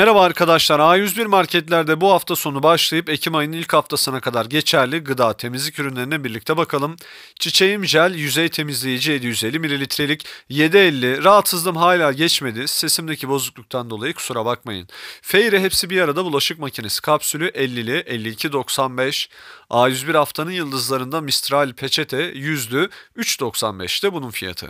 Merhaba arkadaşlar. A101 marketlerde bu hafta sonu başlayıp Ekim ayının ilk haftasına kadar geçerli gıda temizlik ürünlerine birlikte bakalım. Çiçeğim jel yüzey temizleyici 750 mililitrelik 750. Rahatsızlığım hala geçmedi. Sesimdeki bozukluktan dolayı kusura bakmayın. Feyre hepsi bir arada bulaşık makinesi kapsülü 50'li 52.95. A101 haftanın yıldızlarında Mistral peçete 100'lü 3.95'te bunun fiyatı.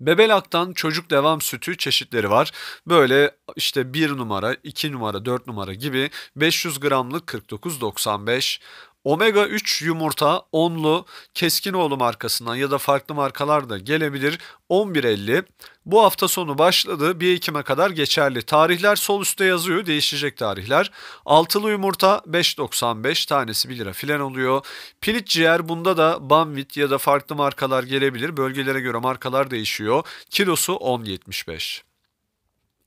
Bebelaktan çocuk devam sütü çeşitleri var. Böyle işte 1 numara, 2 numara, 4 numara gibi 500 gramlık 49.95, Omega 3 yumurta onlu Keskinoğlu markasından ya da farklı markalar da gelebilir. 11.50 bu hafta sonu başladı 1 Ekim'e kadar geçerli. Tarihler sol üstte yazıyor değişecek tarihler. Altılı yumurta 5.95 tanesi 1 lira filan oluyor. Pilit ciğer bunda da Banvit ya da farklı markalar gelebilir. Bölgelere göre markalar değişiyor. Kilosu 10.75.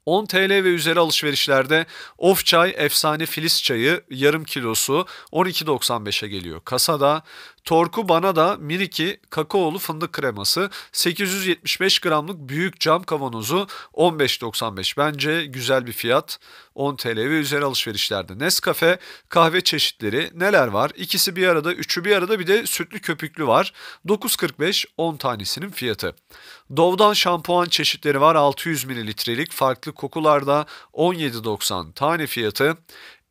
10 TL ve üzeri alışverişlerde of çay efsane filiz çayı yarım kilosu 12.95'e geliyor. Kasada Torku bana da Miriki kakaolu fındık kreması 875 gramlık büyük cam kavanozu 15.95 bence güzel bir fiyat. 10 TL ve üzeri alışverişlerde Nescafe, kahve çeşitleri neler var? İkisi bir arada, üçü bir arada bir de sütlü köpüklü var. 9.45 10 tanesinin fiyatı. Dove'dan şampuan çeşitleri var 600 mililitrelik farklı kokularda 17.90 tane fiyatı.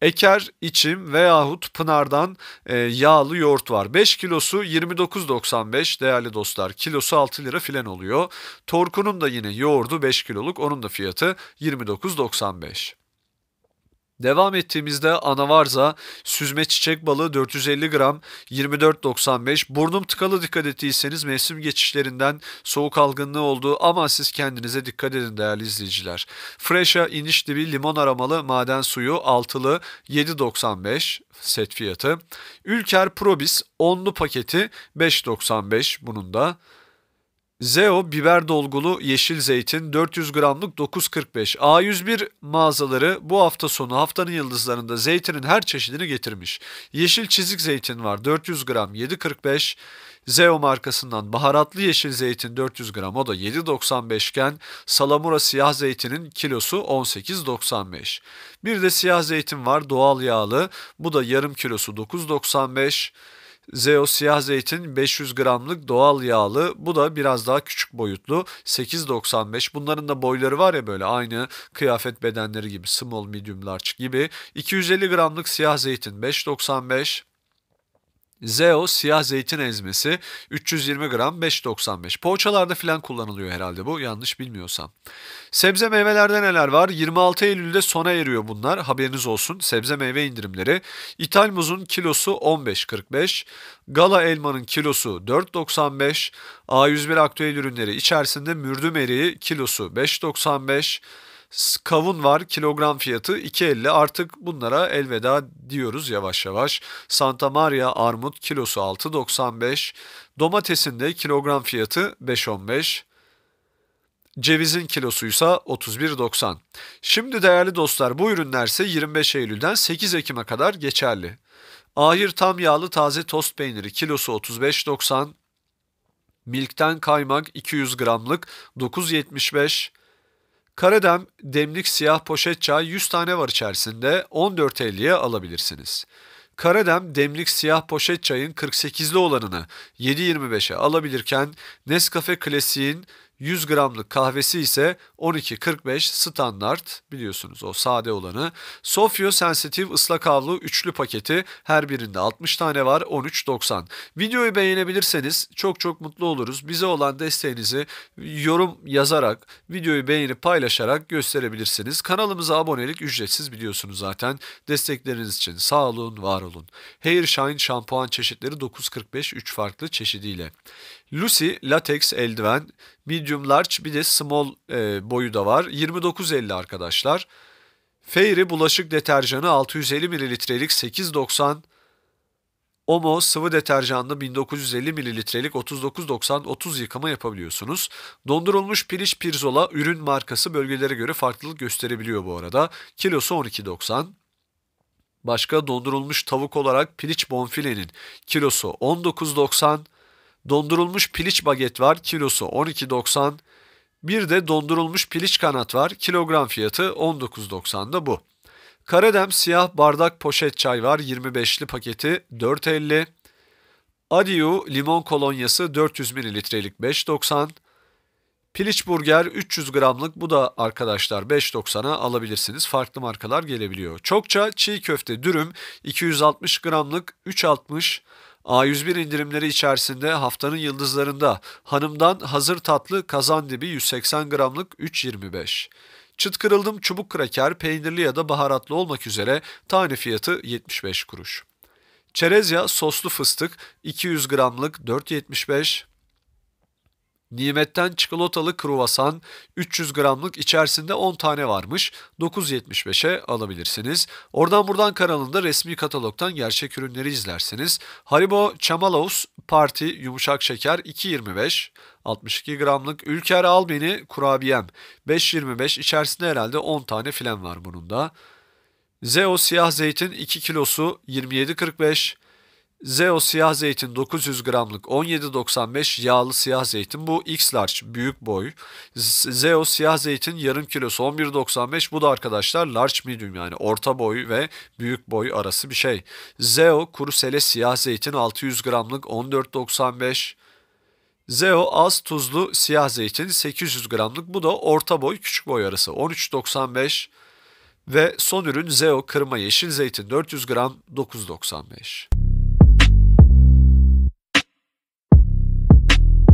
Eker, içim veyahut Pınar'dan e, yağlı yoğurt var. 5 kilosu 29.95 değerli dostlar. Kilosu 6 lira filan oluyor. Torkunun da yine yoğurdu 5 kiloluk onun da fiyatı 29.95. Devam ettiğimizde anavarza, süzme çiçek balığı 450 gram 24.95. Burnum tıkalı dikkat ettiyseniz mevsim geçişlerinden soğuk algınlığı oldu ama siz kendinize dikkat edin değerli izleyiciler. Fresh'a iniş dibi limon aramalı maden suyu altılı 7.95 set fiyatı. Ülker Probis onlu paketi 5.95 bunun da. Zeo biber dolgulu yeşil zeytin 400 gramlık 9.45. A101 mağazaları bu hafta sonu haftanın yıldızlarında zeytinin her çeşidini getirmiş. Yeşil çizik zeytin var 400 gram 7.45. Zeo markasından baharatlı yeşil zeytin 400 gram o da 7.95 iken salamura siyah zeytinin kilosu 18.95. Bir de siyah zeytin var doğal yağlı bu da yarım kilosu 9.95. Zeo siyah zeytin 500 gramlık doğal yağlı. Bu da biraz daha küçük boyutlu. 8.95. Bunların da boyları var ya böyle aynı kıyafet bedenleri gibi. Small, medium, large gibi. 250 gramlık siyah zeytin 5.95. Zeo siyah zeytin ezmesi 320 gram 5.95. Poğaçalarda filan kullanılıyor herhalde bu yanlış bilmiyorsam. Sebze meyvelerde neler var? 26 Eylül'de sona eriyor bunlar haberiniz olsun. Sebze meyve indirimleri. İthal muzun kilosu 15.45. Gala elmanın kilosu 4.95. A101 aktüel ürünleri içerisinde mürdüm eriği kilosu 5.95. Kavun var kilogram fiyatı 2.50 artık bunlara elveda diyoruz yavaş yavaş. Santa Maria armut kilosu 6.95. Domatesin de kilogram fiyatı 5.15. Cevizin kilosuysa 31.90. Şimdi değerli dostlar bu ürünler ise 25 Eylül'den 8 Ekim'e kadar geçerli. Ahir tam yağlı taze tost peyniri kilosu 35.90. Milk'ten kaymak 200 gramlık 9.75. Karadem demlik siyah poşet çay 100 tane var içerisinde 14.50'ye alabilirsiniz. Karadem demlik siyah poşet çayın 48'li olanını 7.25'e alabilirken Nescafe Klasik'in 100 gramlık kahvesi ise 12.45 standart biliyorsunuz o sade olanı. Sofio Sensitive ıslak havlu üçlü paketi her birinde 60 tane var 13.90. Videoyu beğenebilirseniz çok çok mutlu oluruz. Bize olan desteğinizi yorum yazarak, videoyu beğenip paylaşarak gösterebilirsiniz. Kanalımıza abonelik ücretsiz biliyorsunuz zaten. Destekleriniz için sağ olun, var olun. Hair Shine şampuan çeşitleri 9.45 3 farklı çeşidiyle. Lucy latex eldiven medium large bir de small e, boyu da var. 29.50 arkadaşlar. Fairy bulaşık deterjanı 650 mililitrelik 8.90 Omo sıvı deterjanlı 1950 mililitrelik 39.90 30 yıkama yapabiliyorsunuz. Dondurulmuş piliç pirzola ürün markası bölgelere göre farklılık gösterebiliyor bu arada. Kilosu 12.90. Başka dondurulmuş tavuk olarak piliç bonfilenin kilosu 19.90. Dondurulmuş piliç baget var. Kilosu 12.90. Bir de dondurulmuş piliç kanat var. Kilogram fiyatı 19.90 da bu. Karadem siyah bardak poşet çay var. 25'li paketi 4.50. Adiu limon kolonyası 400 mililitrelik 5.90. Piliç burger 300 gramlık bu da arkadaşlar 5.90'a alabilirsiniz. Farklı markalar gelebiliyor. Çokça çiğ köfte dürüm 260 gramlık 3.60. A101 indirimleri içerisinde haftanın yıldızlarında hanımdan hazır tatlı kazan dibi 180 gramlık 3.25. Çıt kırıldım çubuk kraker peynirli ya da baharatlı olmak üzere tane fiyatı 75 kuruş. Çerez ya soslu fıstık 200 gramlık 4.75. Nimetten çikolatalı kruvasan 300 gramlık içerisinde 10 tane varmış. 9.75'e alabilirsiniz. Oradan buradan kanalında resmi katalogtan gerçek ürünleri izlersiniz. Haribo Chamalos Parti yumuşak şeker 2.25. 62 gramlık Ülker Albeni kurabiyem 5.25 içerisinde herhalde 10 tane filan var bunun da. Zeo siyah zeytin 2 kilosu 27.45 Zeo siyah zeytin 900 gramlık 17.95 yağlı siyah zeytin bu X large büyük boy. Zeo siyah zeytin yarım kilosu 11.95 bu da arkadaşlar large medium yani orta boy ve büyük boy arası bir şey. Zeo kuru sele siyah zeytin 600 gramlık 14.95 Zeo az tuzlu siyah zeytin 800 gramlık bu da orta boy küçük boy arası 13.95 ve son ürün Zeo kırma yeşil zeytin 400 gram 9.95.